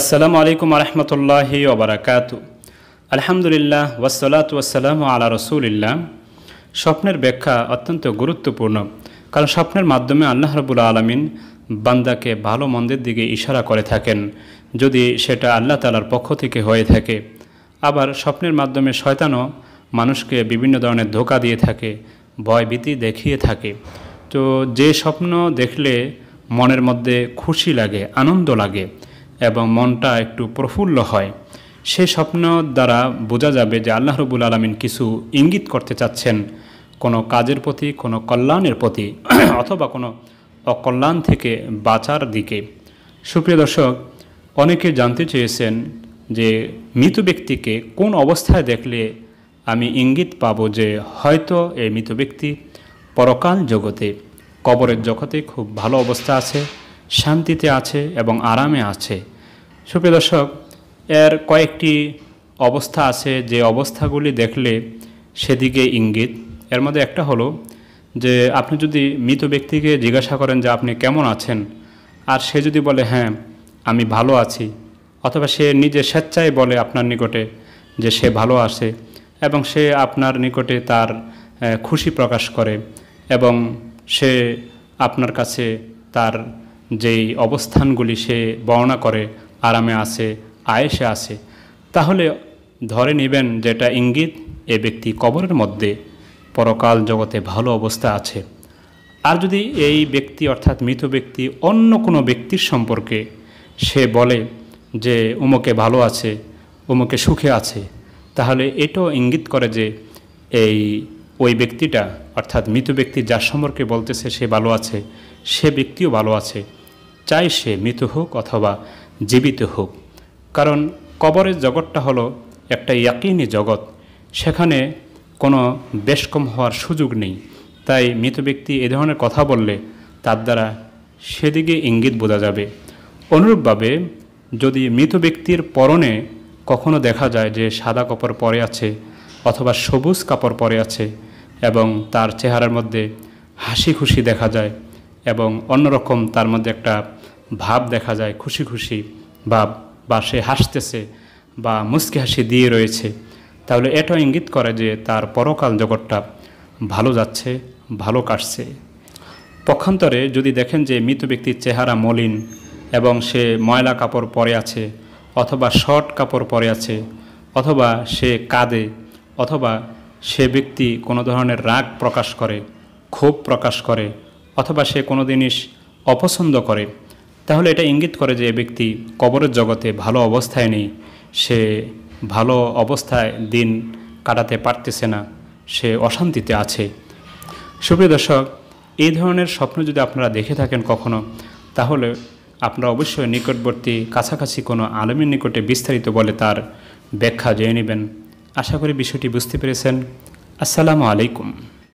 আসসালামু আলাইকুম আরহামতুল্লাহি ওবরাকাত আলহামদুলিল্লাহ ওয়াসলাত ওয়াসালাম আলা রসুলিল্লাহ স্বপ্নের ব্যাখ্যা অত্যন্ত গুরুত্বপূর্ণ কারণ স্বপ্নের মাধ্যমে আল্লাহ রবুল আলমিন বান্দাকে ভালো মন্দের দিকে ইশারা করে থাকেন যদি সেটা আল্লাহ তালার পক্ষ থেকে হয়ে থাকে আবার স্বপ্নের মাধ্যমে শয়তানও মানুষকে বিভিন্ন ধরনের ধোকা দিয়ে থাকে ভয় ভীতি দেখিয়ে থাকে তো যে স্বপ্ন দেখলে মনের মধ্যে খুশি লাগে আনন্দ লাগে এবং মনটা একটু প্রফুল্ল হয় সে স্বপ্ন দ্বারা বোঝা যাবে যে আল্লাহ রবুল আলমিন কিছু ইঙ্গিত করতে চাচ্ছেন কোনো কাজের প্রতি কোনো কল্যাণের প্রতি অথবা কোনো অকল্যাণ থেকে বাঁচার দিকে সুপ্রিয় দর্শক অনেকে জানতে চেয়েছেন যে মৃত ব্যক্তিকে কোন অবস্থায় দেখলে আমি ইঙ্গিত পাব যে হয়তো এই মৃত ব্যক্তি পরকাল জগতে কবরের জগতে খুব ভালো অবস্থা আছে শান্তিতে আছে এবং আরামে আছে সুপ্রিয় দর্শক এর কয়েকটি অবস্থা আছে যে অবস্থাগুলি দেখলে সেদিকে ইঙ্গিত এর মধ্যে একটা হলো যে আপনি যদি মৃত ব্যক্তিকে জিজ্ঞাসা করেন যে আপনি কেমন আছেন আর সে যদি বলে হ্যাঁ আমি ভালো আছি অথবা সে নিজে স্বেচ্ছায় বলে আপনার নিকটে যে সে ভালো আছে এবং সে আপনার নিকটে তার খুশি প্রকাশ করে এবং সে আপনার কাছে তার যেই অবস্থানগুলি সে বর্ণনা করে আরামে আছে আয়েসে আছে তাহলে ধরে নেবেন যেটা ইঙ্গিত এ ব্যক্তি কবরের মধ্যে পরকাল জগতে ভালো অবস্থা আছে আর যদি এই ব্যক্তি অর্থাৎ মৃত ব্যক্তি অন্য কোনো ব্যক্তির সম্পর্কে সে বলে যে উমকে ভালো আছে উমকে সুখে আছে তাহলে এটাও ইঙ্গিত করে যে এই ওই ব্যক্তিটা অর্থাৎ মৃত ব্যক্তি যার সম্পর্কে বলতেছে সে ভালো আছে সে ব্যক্তিও ভালো আছে চাই সে মৃত হোক অথবা জীবিত হোক কারণ কবরের জগৎটা হলো একটা ইয়াকিনী জগৎ সেখানে কোনো বেশ কম হওয়ার সুযোগ নেই তাই মৃত ব্যক্তি এ ধরনের কথা বললে তার দ্বারা সেদিকে ইঙ্গিত বোঝা যাবে অনুরূপভাবে যদি মৃত ব্যক্তির পরনে কখনো দেখা যায় যে সাদা কাপড় পরে আছে অথবা সবুজ কাপড় পরে আছে এবং তার চেহারার মধ্যে হাসি খুশি দেখা যায় এবং অন্যরকম তার মধ্যে একটা ভাব দেখা যায় খুশি খুশি ভাব বা সে হাসতেছে বা মুস্কি হাসি দিয়ে রয়েছে তাহলে এটাও ইঙ্গিত করে যে তার পরকাল জগৎটা ভালো যাচ্ছে ভালো কাটছে পক্ষান্তরে যদি দেখেন যে মৃত ব্যক্তির চেহারা মলিন এবং সে ময়লা কাপড় পরে আছে অথবা শর্ট কাপড় পরে আছে অথবা সে কাঁদে অথবা সে ব্যক্তি কোনো ধরনের রাগ প্রকাশ করে ক্ষোভ প্রকাশ করে অথবা সে কোনো জিনিস অপছন্দ করে তাহলে এটা ইঙ্গিত করে যে ব্যক্তি কবরের জগতে ভালো অবস্থায় নেই সে ভালো অবস্থায় দিন কাটাতে পারতেছে না সে অশান্তিতে আছে সুপ্রিয় দর্শক এই ধরনের স্বপ্ন যদি আপনারা দেখে থাকেন কখনো তাহলে আপনারা অবশ্যই নিকটবর্তী কাছাকাছি কোনো আলমীর নিকটে বিস্তারিত বলে তার ব্যাখ্যা জেনে নেবেন আশা করি বিষয়টি বুঝতে পেরেছেন আসসালামু আলাইকুম